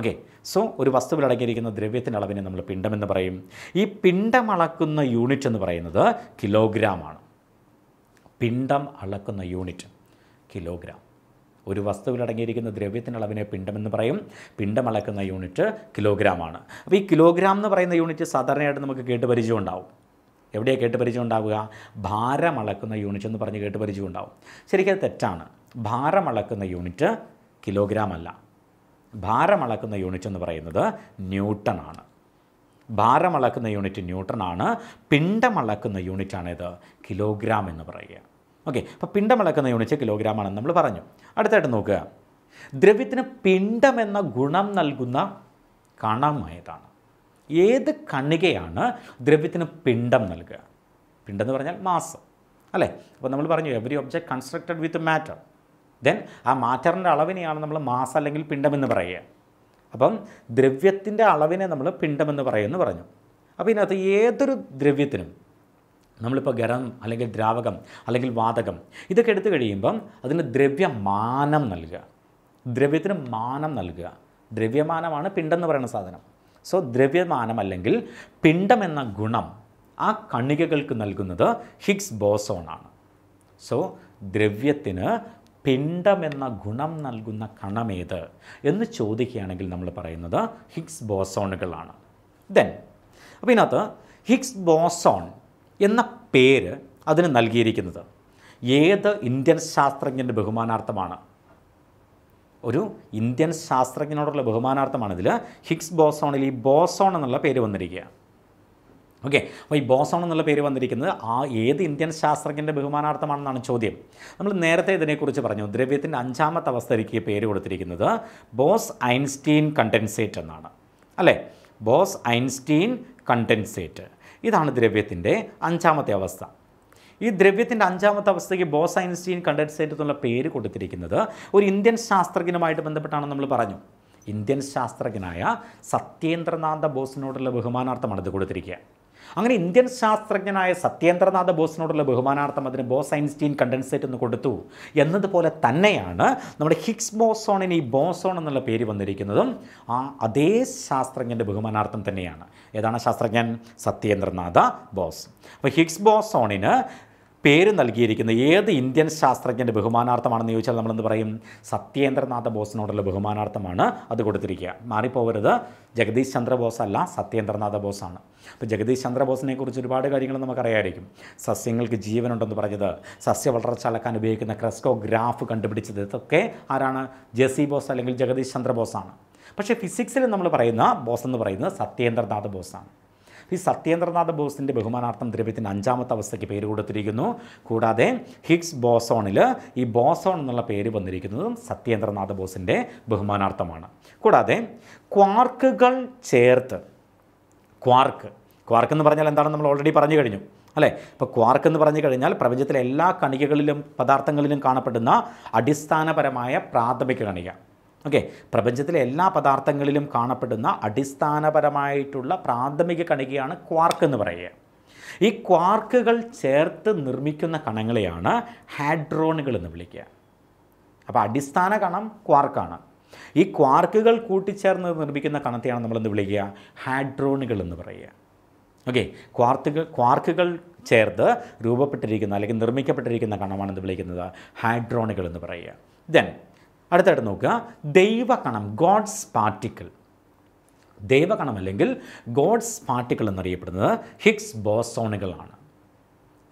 ഓക്കെ സോ ഒരു വസ്തുവിൽ അടങ്ങിയിരിക്കുന്ന ദ്രവ്യത്തിൻ്റെ അളവിനെ നമ്മൾ പിണ്ടമെന്ന് പറയും ഈ പിണ്ടം അളക്കുന്ന യൂണിറ്റ് എന്ന് പറയുന്നത് കിലോഗ്രാമാണ് പിണ്ടം അളക്കുന്ന യൂണിറ്റ് കിലോഗ്രാം ഒരു വസ്തുവിൽ അടങ്ങിയിരിക്കുന്ന ദ്രവ്യത്തിൻ്റെ അളവിനെ പിണ്ടമെന്ന് പറയും പിണ്ടം അളക്കുന്ന യൂണിറ്റ് കിലോഗ്രാമാണ് അപ്പോൾ ഈ കിലോഗ്രാം എന്ന് പറയുന്ന യൂണിറ്റ് സാധാരണയായിട്ട് നമുക്ക് കേട്ട് പരിചയം ഉണ്ടാവും എവിടെയാണ് കേട്ട് പരിചയം ഉണ്ടാവുക ഭാരമളക്കുന്ന യൂണിറ്റ് എന്ന് പറഞ്ഞ് കേട്ട് പരിചയം ഉണ്ടാവും ശരിക്കും അത് തെറ്റാണ് ഭാരമളക്കുന്ന യൂണിറ്റ് കിലോഗ്രാം അല്ല ഭാരമളക്കുന്ന യൂണിറ്റ് എന്ന് പറയുന്നത് ന്യൂട്ടണാണ് ഭാരമളക്കുന്ന യൂണിറ്റ് ന്യൂട്ടണാണ് പിണ്ടമളക്കുന്ന യൂണിറ്റാണിത് കിലോഗ്രാം എന്ന് പറയുക ഓക്കെ അപ്പോൾ പിണ്ടമളക്കുന്ന യൂണിറ്റ് കിലോഗ്രാം ആണെന്ന് നമ്മൾ പറഞ്ഞു അടുത്തായിട്ട് നോക്കുക ദ്രവ്യത്തിന് പിണ്ടമെന്ന എന്ന ഗുണം നൽകുന്ന കണമേതാണ് ഏത് കണികയാണ് ദ്രവ്യത്തിന് പിണ്ടം നൽകുക പിണ്ടം എന്ന് പറഞ്ഞാൽ മാസ് അല്ലേ അപ്പോൾ നമ്മൾ പറഞ്ഞു every object constructed with matter then ആ മാറ്ററിൻ്റെ അളവിനെയാണ് നമ്മൾ മാസ് അല്ലെങ്കിൽ പിണ്ടമെന്ന് പറയുക അപ്പം ദ്രവ്യത്തിൻ്റെ അളവിനെ നമ്മൾ പിണ്ടമെന്ന് പറയുമെന്ന് പറഞ്ഞു അപ്പോൾ ഇതിനകത്ത് ഏതൊരു ദ്രവ്യത്തിനും നമ്മളിപ്പോൾ ഖരം അല്ലെങ്കിൽ ദ്രാവകം അല്ലെങ്കിൽ വാതകം ഇതൊക്കെ എടുത്തു കഴിയുമ്പം അതിന് ദ്രവ്യമാനം നൽകുക ദ്രവ്യത്തിന് മാനം നൽകുക ദ്രവ്യമാനമാണ് പിണ്ടെന്ന് പറയുന്ന സാധനം സോ ദ്രവ്യമാനം അല്ലെങ്കിൽ പിണ്ഡം എന്ന ഗുണം ആ കണികകൾക്ക് നൽകുന്നത് ഹിഗ്സ് ബോസോണാണ് സോ ദ്രവ്യത്തിന് പിണ്ഡമെന്ന ഗുണം നൽകുന്ന കണമേത് എന്ന് ചോദിക്കുകയാണെങ്കിൽ നമ്മൾ പറയുന്നത് ഹിഗ്സ് ബോസോണുകളാണ് ദെൻ അപ്പോൾ ഇതിനകത്ത് ഹിഗ്സ് ബോസോൺ എന്ന പേര് അതിന് നൽകിയിരിക്കുന്നത് ഏത് ഇന്ത്യൻ ശാസ്ത്രജ്ഞൻ്റെ ബഹുമാനാർത്ഥമാണ് ഒരു ഇന്ത്യൻ ശാസ്ത്രജ്ഞനോടുള്ള ബഹുമാനാർത്ഥമാണ് ഹിക്സ് ബോസോണിൽ ഈ ബോസോൺ എന്നുള്ള പേര് വന്നിരിക്കുക ഓക്കെ അപ്പോൾ ഈ ബോസോൺ എന്നുള്ള പേര് വന്നിരിക്കുന്നത് ആ ഏത് ഇന്ത്യൻ ശാസ്ത്രജ്ഞൻ്റെ ബഹുമാനാർത്ഥമാണെന്നാണ് ചോദ്യം നമ്മൾ നേരത്തെ ഇതിനെക്കുറിച്ച് പറഞ്ഞു ദ്രവ്യത്തിൻ്റെ അഞ്ചാമത്തെ അവസ്ഥയ്ക്ക് പേര് കൊടുത്തിരിക്കുന്നത് ബോസ് ഐൻസ്റ്റീൻ കണ്ടൻസേറ്റ് എന്നാണ് അല്ലേ ബോസ് ഐൻസ്റ്റീൻ കണ്ടൻസേറ്റ് ഇതാണ് ദ്രവ്യത്തിൻ്റെ അഞ്ചാമത്തെ അവസ്ഥ ഈ ദ്രവ്യത്തിൻ്റെ അഞ്ചാമത്തെ അവസ്ഥയ്ക്ക് ബോസ് ഐൻസ്റ്റീൻ കണ്ടൻസേറ്റ് എന്നുള്ള പേര് കൊടുത്തിരിക്കുന്നത് ഒരു ഇന്ത്യൻ ശാസ്ത്രജ്ഞനുമായിട്ട് ബന്ധപ്പെട്ടാണ് നമ്മൾ പറഞ്ഞു ഇന്ത്യൻ ശാസ്ത്രജ്ഞനായ സത്യേന്ദ്രനാഥ ബോസിനോടുള്ള ബഹുമാനാർത്ഥമാണ് ഇത് കൊടുത്തിരിക്കുക അങ്ങനെ ഇന്ത്യൻ ശാസ്ത്രജ്ഞനായ സത്യേന്ദ്രനാഥ ബോസിനോടുള്ള ബഹുമാനാർത്ഥം അതിന് ബോസ് ഐൻസ്റ്റീൻ കണ്ടൻസേറ്റ് എന്ന് കൊടുത്തു എന്നതുപോലെ തന്നെയാണ് നമ്മുടെ ഹിഗ്സ് ബോസോണിന് ഈ ബോസോൺ എന്നുള്ള പേര് വന്നിരിക്കുന്നതും ആ അതേ ശാസ്ത്രജ്ഞൻ്റെ ബഹുമാനാർത്ഥം തന്നെയാണ് ഏതാണ് ശാസ്ത്രജ്ഞൻ സത്യേന്ദ്രനാഥ ബോസ് അപ്പോൾ ഹിഗ്സ് ബോസോണിന് പേര് നൽകിയിരിക്കുന്നത് ഏത് ഇന്ത്യൻ ശാസ്ത്രജ്ഞൻ്റെ ബഹുമാനാർത്ഥമാണെന്ന് ചോദിച്ചാൽ നമ്മളെന്ന് പറയും സത്യേന്ദ്രനാഥ ബോസിനോടുള്ള ബഹുമാനാർത്ഥമാണ് അത് കൊടുത്തിരിക്കുക മാറിപ്പോകരുത് ജഗദീഷ് ചന്ദ്രബോസ് അല്ല സത്യേന്ദ്രനാഥ ബോസാണ് അപ്പോൾ ജഗദീഷ് ചന്ദ്രബോസിനെ കുറിച്ച് ഒരുപാട് കാര്യങ്ങൾ നമുക്കറിയാമായിരിക്കും സസ്യങ്ങൾക്ക് ജീവനുണ്ടെന്ന് പറഞ്ഞത് സസ്യ വളർച്ച അളക്കാൻ ഉപയോഗിക്കുന്ന ക്രെസ്കോ ഗ്രാഫ് കണ്ടുപിടിച്ചത് ഇതൊക്കെ ആരാണ് ജെസി ബോസ് അല്ലെങ്കിൽ ജഗദീഷ് ചന്ദ്രബോസാണ് പക്ഷേ ഫിസിക്സിൽ നമ്മൾ പറയുന്ന ബോസ് എന്ന് പറയുന്നത് സത്യേന്ദ്രനാഥ ബോസാണ് ഈ സത്യേന്ദ്രനാഥ ബോസിൻ്റെ ബഹുമാനാർത്ഥം ദ്രവ്യത്തിൻ്റെ അഞ്ചാമത്തെ അവസ്ഥയ്ക്ക് പേര് കൊടുത്തിരിക്കുന്നു കൂടാതെ ഹിഗ്സ് ബോസോണിൽ ഈ ബോസോൺ എന്നുള്ള പേര് വന്നിരിക്കുന്നതും സത്യേന്ദ്രനാഥ ബോസിൻ്റെ ബഹുമാനാർത്ഥമാണ് കൂടാതെ ക്വാർക്കുകൾ ചേർത്ത് ക്വാർക്ക് ക്വാർക്ക് എന്ന് പറഞ്ഞാൽ എന്താണ് നമ്മൾ ഓൾറെഡി പറഞ്ഞു കഴിഞ്ഞു അല്ലേ ഇപ്പോൾ ക്വാർക്ക് എന്ന് പറഞ്ഞു കഴിഞ്ഞാൽ പ്രപഞ്ചത്തിലെ എല്ലാ കണികകളിലും പദാർത്ഥങ്ങളിലും കാണപ്പെടുന്ന അടിസ്ഥാനപരമായ പ്രാഥമിക കണിക ഓക്കെ പ്രപഞ്ചത്തിലെ എല്ലാ പദാർത്ഥങ്ങളിലും കാണപ്പെടുന്ന അടിസ്ഥാനപരമായിട്ടുള്ള പ്രാഥമിക കണികയാണ് ക്വാർക്ക് എന്ന് പറയുക ഈ ക്വാർക്കുകൾ ചേർത്ത് നിർമ്മിക്കുന്ന കണങ്ങളെയാണ് ഹാഡ്രോണുകൾ എന്ന് വിളിക്കുക അപ്പോൾ അടിസ്ഥാന കണം ക്വാർക്കാണ് ഈ ക്വാർക്കുകൾ കൂട്ടിച്ചേർന്ന് നിർമ്മിക്കുന്ന കണത്തെയാണ് നമ്മളെന്ത് വിളിക്കുക ഹാഡ്രോണുകൾ എന്ന് പറയുക ഓക്കെ ക്വാർത്തുകൾ ക്വാർക്കുകൾ ചേർത്ത് രൂപപ്പെട്ടിരിക്കുന്ന അല്ലെങ്കിൽ നിർമ്മിക്കപ്പെട്ടിരിക്കുന്ന കണമാണെന്ന് വിളിക്കുന്നത് ഹാഡ്രോണുകൾ എന്ന് പറയുക ദെൻ അടുത്തായിട്ട് നോക്കുക ദൈവകണം ഗോഡ്സ് പാർട്ടിക്കിൾ ദൈവകണം അല്ലെങ്കിൽ ഗോഡ്സ് പാർട്ടിക്കിൾ എന്നറിയപ്പെടുന്നത് ഹിക്സ് ബോസോണുകളാണ്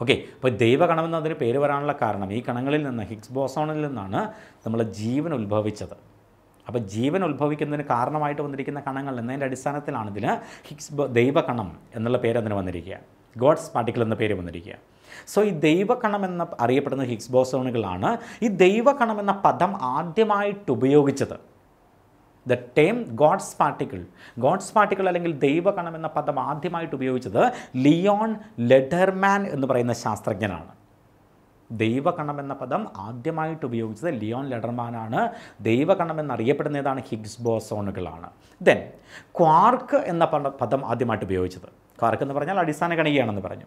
ഓക്കെ അപ്പോൾ ദൈവകണം എന്നതിന് പേര് വരാനുള്ള കാരണം ഈ കണങ്ങളിൽ നിന്ന് ഹിക്സ് ബോസോണിൽ നിന്നാണ് നമ്മൾ ജീവൻ ഉത്ഭവിച്ചത് അപ്പോൾ ജീവൻ ഉത്ഭവിക്കുന്നതിന് കാരണമായിട്ട് വന്നിരിക്കുന്ന കണങ്ങൾ എന്നതിൻ്റെ അടിസ്ഥാനത്തിലാണ് ഇതിന് ഹിക്സ് ദൈവകണം എന്നുള്ള പേര് അതിന് വന്നിരിക്കുക ഗോഡ്സ് പാർട്ടിക്കിൾ എന്ന പേര് വന്നിരിക്കുക സോ ഈ എന്ന അറിയപ്പെടുന്ന ഹിഗ്സ് ബോസോണുകളാണ് ഈ ദൈവകണം എന്ന പദം ആദ്യമായിട്ട് ഉപയോഗിച്ചത് the term God's particle God's particle അല്ലെങ്കിൽ ദൈവകണം എന്ന പദം ആദ്യമായിട്ട് ഉപയോഗിച്ചത് ലിയോൺ ലെഡർമാൻ എന്ന് പറയുന്ന ശാസ്ത്രജ്ഞനാണ് ദൈവകണം എന്ന പദം ആദ്യമായിട്ട് ഉപയോഗിച്ചത് ലിയോൺ ലെഡർമാനാണ് ദൈവകണം എന്നറിയപ്പെടുന്ന ഏതാണ് ഹിഗ്സ് ബോസോണുകളാണ് ദെൻ ക്വാർക്ക് എന്ന പദം ആദ്യമായിട്ട് ഉപയോഗിച്ചത് ക്വാർക്ക് എന്ന് പറഞ്ഞാൽ അടിസ്ഥാന കണികയാണെന്ന് പറഞ്ഞു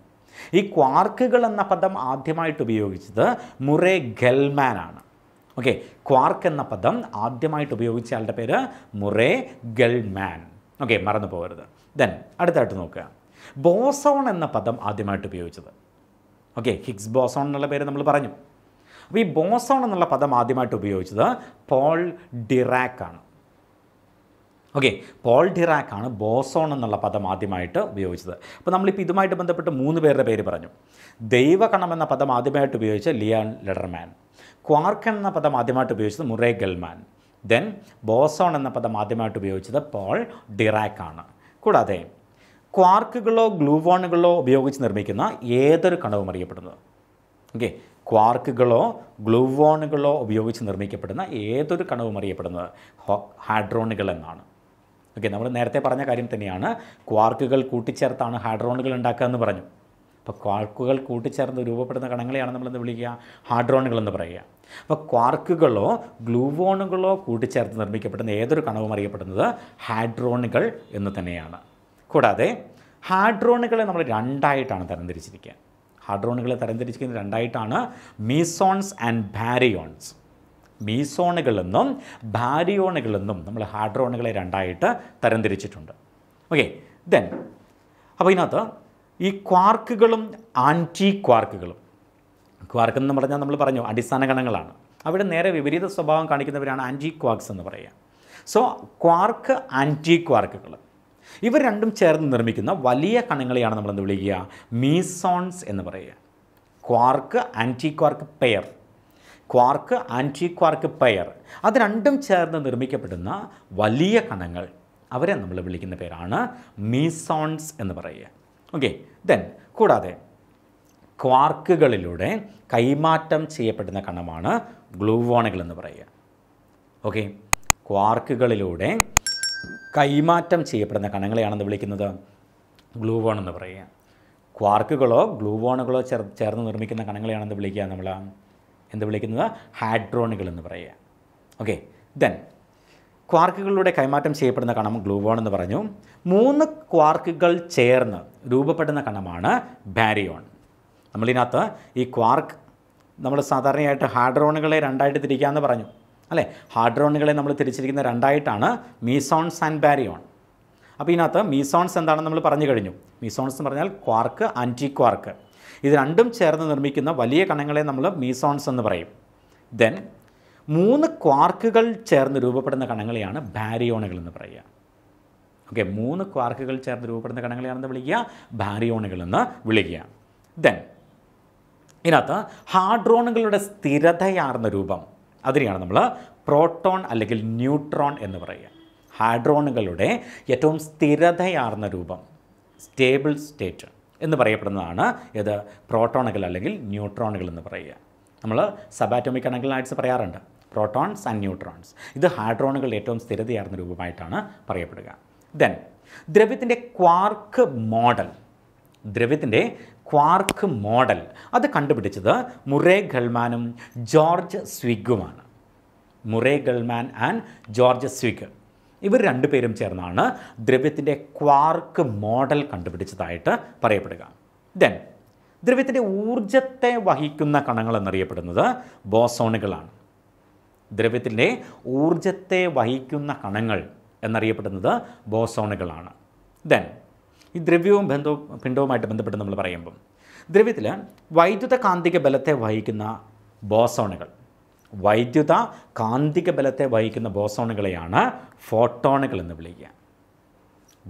ഈ ക്വാർക്കുകൾ എന്ന പദം ആദ്യമായിട്ട് ഉപയോഗിച്ചത് മുറെ ഗൽമാൻ ആണ് ഓക്കെ ക്വാർക്ക് എന്ന പദം ആദ്യമായിട്ട് ഉപയോഗിച്ച ആളുടെ പേര് മുറെ ഗൽമാൻ ഓക്കെ മറന്നു പോകരുത് ദെൻ അടുത്തായിട്ട് നോക്കുക ബോസോൺ എന്ന പദം ആദ്യമായിട്ട് ഉപയോഗിച്ചത് ഓക്കെ ഹിഗ്സ് ബോസോൺ എന്നുള്ള പേര് നമ്മൾ പറഞ്ഞു അപ്പോൾ ഈ ബോസോൺ എന്നുള്ള പദം ആദ്യമായിട്ട് ഉപയോഗിച്ചത് പോൾ ഡിറാക്കാണ് ഓക്കെ പോൾ ഡിറാക്കാണ് ബോസോൺ എന്നുള്ള പദം ആദ്യമായിട്ട് ഉപയോഗിച്ചത് അപ്പോൾ നമ്മളിപ്പോൾ ഇതുമായിട്ട് ബന്ധപ്പെട്ട് മൂന്ന് പേരുടെ പേര് പറഞ്ഞു ദൈവകണം എന്ന പദം ആദ്യമായിട്ട് ഉപയോഗിച്ച ലിയാൻ ലെഡർമാൻ ക്വാർക്ക് എന്ന പദം ആദ്യമായിട്ട് ഉപയോഗിച്ചത് മുറേ ഗൽമാൻ ദെൻ ബോസോൺ എന്ന പദം ആദ്യമായിട്ട് ഉപയോഗിച്ചത് പോൾ ഡിറാക്കാണ് കൂടാതെ ക്വാർക്കുകളോ ഗ്ലൂവോണുകളോ ഉപയോഗിച്ച് നിർമ്മിക്കുന്ന ഏതൊരു കണവും അറിയപ്പെടുന്നത് ഓക്കെ ക്വാർക്കുകളോ ഗ്ലൂവോണുകളോ ഉപയോഗിച്ച് നിർമ്മിക്കപ്പെടുന്ന ഏതൊരു കണവും അറിയപ്പെടുന്നത് ഹൈഡ്രോണുകൾ എന്നാണ് ഓക്കെ നമ്മൾ നേരത്തെ പറഞ്ഞ കാര്യം തന്നെയാണ് ക്വാർക്കുകൾ കൂട്ടിച്ചേർത്താണ് ഹാഡ്രോണുകൾ ഉണ്ടാക്കുക എന്ന് പറഞ്ഞു അപ്പോൾ ക്വാർക്കുകൾ കൂട്ടിച്ചേർന്ന് രൂപപ്പെടുന്ന കണങ്ങളെയാണ് നമ്മളെന്ന് വിളിക്കുക ഹാഡ്രോണുകൾ എന്ന് പറയുക അപ്പോൾ ക്വാർക്കുകളോ ഗ്ലൂവോണുകളോ കൂട്ടിച്ചേർത്ത് നിർമ്മിക്കപ്പെടുന്ന ഏതൊരു കണവും അറിയപ്പെടുന്നത് ഹാഡ്രോണുകൾ എന്ന് തന്നെയാണ് കൂടാതെ ഹാഡ്രോണുകളെ നമ്മൾ രണ്ടായിട്ടാണ് തരംതിരിച്ചിരിക്കുക ഹാഡ്രോണുകളെ തരംതിരിച്ചിരിക്കുന്നത് രണ്ടായിട്ടാണ് മീസോൺസ് ആൻഡ് ബാരിയോൺസ് മീസോണുകളെന്നും ഭാരിയോണുകളെന്നും നമ്മൾ ഹാഡ്രോണുകളെ രണ്ടായിട്ട് തരംതിരിച്ചിട്ടുണ്ട് ഓക്കെ ദെൻ അപ്പോൾ ഇതിനകത്ത് ഈ ക്വാർക്കുകളും ആൻറ്റി ക്വാർക്കുകളും ക്വാർക്ക് എന്ന് പറഞ്ഞാൽ നമ്മൾ പറഞ്ഞു അടിസ്ഥാന ഗണങ്ങളാണ് അവിടെ നേരെ വിപരീത സ്വഭാവം കാണിക്കുന്നവരാണ് ആൻറ്റി ക്വാർക്സ് എന്ന് പറയുക സോ ക്വാർക്ക് ആൻറ്റി ക്വാർക്കുകൾ ഇവർ രണ്ടും ചേർന്ന് നിർമ്മിക്കുന്ന വലിയ കണങ്ങളെയാണ് നമ്മൾ എന്ത് വിളിക്കുക മീസോൺസ് എന്ന് പറയുക quark antiquark pair quark antiquark pair അത് രണ്ടും ചേർന്ന് നിർമ്മിക്കപ്പെടുന്ന വലിയ കണങ്ങൾ അവരെ നമ്മൾ വിളിക്കുന്ന പേരാണ് മീസോൺസ് എന്ന് പറയുക ഓക്കെ ദെൻ കൂടാതെ ക്വാർക്കുകളിലൂടെ കൈമാറ്റം ചെയ്യപ്പെടുന്ന കണമാണ് ഗ്ലൂവോണുകൾ എന്ന് പറയുക ഓക്കെ ക്വാർക്കുകളിലൂടെ കൈമാറ്റം ചെയ്യപ്പെടുന്ന കണങ്ങളെയാണെന്ന് വിളിക്കുന്നത് ഗ്ലൂവോൺ എന്ന് പറയുക ക്വാർക്കുകളോ ഗ്ലൂവോണുകളോ ചേർ ചേർന്ന് നിർമ്മിക്കുന്ന കണങ്ങളെയാണെന്ന് വിളിക്കുക നമ്മൾ എന്ത് വിളിക്കുന്നത് ഹാഡ്രോണുകൾ എന്ന് പറയുക ഓക്കെ ദെൻ ക്വാർക്കുകളിലൂടെ കൈമാറ്റം ചെയ്യപ്പെടുന്ന കണം ഗ്ലൂവോൺ എന്ന് പറഞ്ഞു മൂന്ന് ക്വാർക്കുകൾ ചേർന്ന് രൂപപ്പെടുന്ന കണമാണ് ബാരിയോൺ നമ്മളിതിനകത്ത് ഈ ക്വാർക്ക് നമ്മൾ സാധാരണയായിട്ട് ഹാഡ്രോണുകളെ രണ്ടായിട്ട് തിരിക്കാമെന്ന് പറഞ്ഞു അല്ലേ ഹാഡ്രോണുകളെ നമ്മൾ തിരിച്ചിരിക്കുന്ന രണ്ടായിട്ടാണ് മീസോൺസ് ആൻഡ് ബാരിയോൺ അപ്പോൾ ഇതിനകത്ത് മീസോൺസ് എന്താണെന്ന് നമ്മൾ പറഞ്ഞു കഴിഞ്ഞു മീസോൺസ് എന്ന് പറഞ്ഞാൽ ക്വാർക്ക് ആൻറ്റി ക്വാർക്ക് ഇത് രണ്ടും ചേർന്ന് നിർമ്മിക്കുന്ന വലിയ കണങ്ങളെ നമ്മൾ മീസോൺസ് എന്ന് പറയും ദെൻ മൂന്ന് ക്വാർക്കുകൾ ചേർന്ന് രൂപപ്പെടുന്ന കണങ്ങളെയാണ് ബാരിയോണുകൾ എന്ന് പറയുക ഓക്കെ മൂന്ന് ക്വാർക്കുകൾ ചേർന്ന് രൂപപ്പെടുന്ന കണങ്ങളെയാണെന്ന് വിളിക്കുക ബാരിയോണുകൾ എന്ന് വിളിക്കുക ദെൻ ഇതിനകത്ത് ഹാഡ്രോണുകളുടെ സ്ഥിരതയാർന്ന രൂപം അതിനെയാണ് നമ്മൾ പ്രോട്ടോൺ അല്ലെങ്കിൽ ന്യൂട്രോൺ എന്ന് പറയുക ഹാഡ്രോണുകളുടെ ഏറ്റവും സ്ഥിരതയാർന്ന രൂപം സ്റ്റേബിൾ സ്റ്റേറ്റ് എന്ന് പറയപ്പെടുന്നതാണ് ഇത് പ്രോട്ടോണുകൾ അല്ലെങ്കിൽ ന്യൂട്രോണുകൾ എന്ന് പറയുക നമ്മൾ സബാറ്റോമിക് അണുകളായിട്ട് പറയാറുണ്ട് പ്രോട്ടോൺസ് ആൻഡ് ന്യൂട്രോൺസ് ഇത് ഹൈഡ്രോണുകളുടെ ഏറ്റവും സ്ഥിരതയാർന്ന രൂപമായിട്ടാണ് പറയപ്പെടുക ദെൻ ദ്രവ്യത്തിൻ്റെ ക്വാർക്ക് മോഡൽ ദ്രവ്യത്തിൻ്റെ ക്വാർക്ക് മോഡൽ അത് കണ്ടുപിടിച്ചത് മുറേ ഗൾമാനും ജോർജ് സ്വിഗുമാണ് Murray Gellmann and George Zweig ഇവർ രണ്ടുപേരും ചേർന്നാണ് ദ്രവ്യത്തിൻ്റെ ക്വാർക്ക് മോഡൽ കണ്ടുപിടിച്ചതായിട്ട് പറയപ്പെടുക ദെൻ ദ്രവ്യത്തിൻ്റെ ഊർജത്തെ വഹിക്കുന്ന കണങ്ങൾ എന്നറിയപ്പെടുന്നത് ബോസോണുകളാണ് ദ്രവ്യത്തിൻ്റെ ഊർജത്തെ വഹിക്കുന്ന കണങ്ങൾ എന്നറിയപ്പെടുന്നത് ബോസോണുകളാണ് ദെൻ ഈ ദ്രവ്യവും ബന്ധവും പിണ്ടവുമായിട്ട് ബന്ധപ്പെട്ട് നമ്മൾ പറയുമ്പം ദ്രവ്യത്തിൽ വൈദ്യുത കാന്തിക ബലത്തെ വഹിക്കുന്ന ബോസോണുകൾ വൈദ്യുത കാന്തിക ബലത്തെ വഹിക്കുന്ന ബോസോണുകളെയാണ് ഫോട്ടോണുകൾ എന്ന് വിളിക്കുക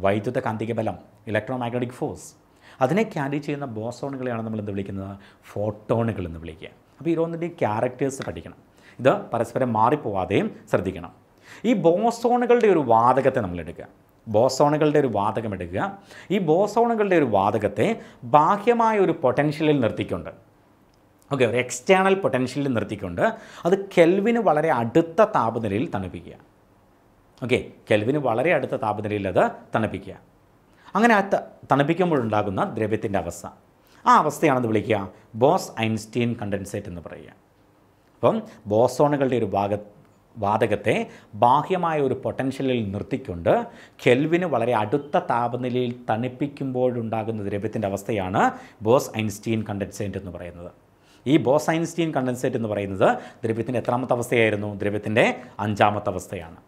വൈദ്യുത കാന്തിക ബലം ഇലക്ട്രോ മാഗ്നറ്റിക് ഫോഴ്സ് അതിനെ ക്യാരി ചെയ്യുന്ന ബോസോണുകളെയാണ് നമ്മൾ എന്ത് വിളിക്കുന്നത് ഫോട്ടോണുകൾ എന്ന് വിളിക്കുക അപ്പോൾ ഇരുപതിൻ്റെ ക്യാരക്ടേഴ്സ് പഠിക്കണം ഇത് പരസ്പരം മാറിപ്പോവാതെയും ശ്രദ്ധിക്കണം ഈ ബോസോണുകളുടെ ഒരു വാതകത്തെ നമ്മൾ എടുക്കുക ബോസോണുകളുടെ ഒരു വാതകം എടുക്കുക ഈ ബോസോണുകളുടെ ഒരു വാതകത്തെ ബാഹ്യമായ ഒരു പൊട്ടൻഷ്യലിൽ നിർത്തിക്കൊണ്ട് ഓക്കെ ഒരു എക്സ്റ്റേണൽ പൊട്ടൻഷ്യലിൽ നിർത്തിക്കൊണ്ട് അത് കെൽവിന് വളരെ അടുത്ത താപനിലയിൽ തണുപ്പിക്കുക ഓക്കെ കെൽവിന് വളരെ അടുത്ത താപനിലയിൽ അത് തണുപ്പിക്കുക അങ്ങനെ അത് തണുപ്പിക്കുമ്പോഴുണ്ടാകുന്ന ദ്രവ്യത്തിൻ്റെ അവസ്ഥ ആ അവസ്ഥയാണെന്ന് വിളിക്കുക ബോസ് ഐൻസ്റ്റീൻ കണ്ടൻസേറ്റ് എന്ന് പറയുക അപ്പം ബോസോണുകളുടെ ഒരു ഭാഗ വാതകത്തെ ബാഹ്യമായ ഒരു പൊട്ടൻഷ്യലിൽ നിർത്തിക്കൊണ്ട് കെൽവിന് വളരെ അടുത്ത താപനിലയിൽ തണുപ്പിക്കുമ്പോഴുണ്ടാകുന്ന ദ്രവ്യത്തിൻ്റെ അവസ്ഥയാണ് ബോസ് ഐൻസ്റ്റീൻ കണ്ടൻസേറ്റ് എന്ന് പറയുന്നത് ഈ ബോസ് ഐൻസ്റ്റീൻ കണ്ടൻസേറ്റ് എന്ന് പറയുന്നത് ദ്രവ്യത്തിൻ്റെ എത്രാമത്തെ അവസ്ഥയായിരുന്നു ദ്രവ്യത്തിൻ്റെ അഞ്ചാമത്തെ അവസ്ഥയാണ്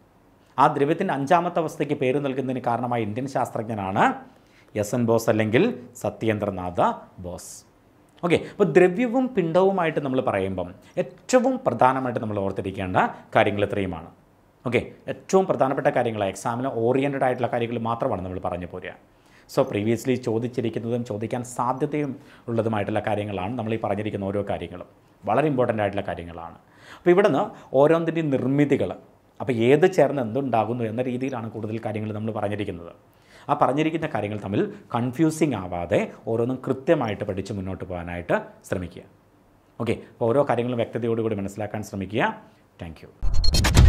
ആ ദ്രവ്യത്തിൻ്റെ അഞ്ചാമത്തെ അവസ്ഥയ്ക്ക് പേര് നൽകുന്നതിന് കാരണമായ ഇന്ത്യൻ ശാസ്ത്രജ്ഞനാണ് എസ് എൻ ബോസ് അല്ലെങ്കിൽ സത്യേന്ദ്രനാഥ ബോസ് ഓക്കെ അപ്പോൾ ദ്രവ്യവും പിണ്ഡവുമായിട്ട് നമ്മൾ പറയുമ്പം ഏറ്റവും പ്രധാനമായിട്ട് നമ്മൾ ഓർത്തിരിക്കേണ്ട കാര്യങ്ങൾ ഇത്രയുമാണ് ഓക്കെ ഏറ്റവും പ്രധാനപ്പെട്ട കാര്യങ്ങൾ എക്സാമിന് ഓറിയൻറ്റഡ് ആയിട്ടുള്ള കാര്യങ്ങൾ മാത്രമാണ് നമ്മൾ പറഞ്ഞു പോരുക സോ പ്രീവിയസ്ലി ചോദിച്ചിരിക്കുന്നതും ചോദിക്കാൻ സാധ്യതയും ഉള്ളതുമായിട്ടുള്ള കാര്യങ്ങളാണ് നമ്മൾ ഈ പറഞ്ഞിരിക്കുന്ന ഓരോ കാര്യങ്ങളും വളരെ ഇമ്പോർട്ടൻ്റ് ആയിട്ടുള്ള കാര്യങ്ങളാണ് അപ്പോൾ ഇവിടുന്ന് ഓരോന്നിൻ്റെ നിർമ്മിതികൾ അപ്പോൾ ഏത് ചേർന്ന് എന്തുണ്ടാകുന്നു എന്ന രീതിയിലാണ് കൂടുതൽ കാര്യങ്ങൾ നമ്മൾ പറഞ്ഞിരിക്കുന്നത് ആ പറഞ്ഞിരിക്കുന്ന കാര്യങ്ങൾ തമ്മിൽ കൺഫ്യൂസിങ് ആവാതെ ഓരോന്നും കൃത്യമായിട്ട് പഠിച്ച് മുന്നോട്ട് പോകാനായിട്ട് ശ്രമിക്കുക ഓക്കെ അപ്പോൾ ഓരോ കാര്യങ്ങളും വ്യക്തതയോടുകൂടി മനസ്സിലാക്കാൻ ശ്രമിക്കുക താങ്ക്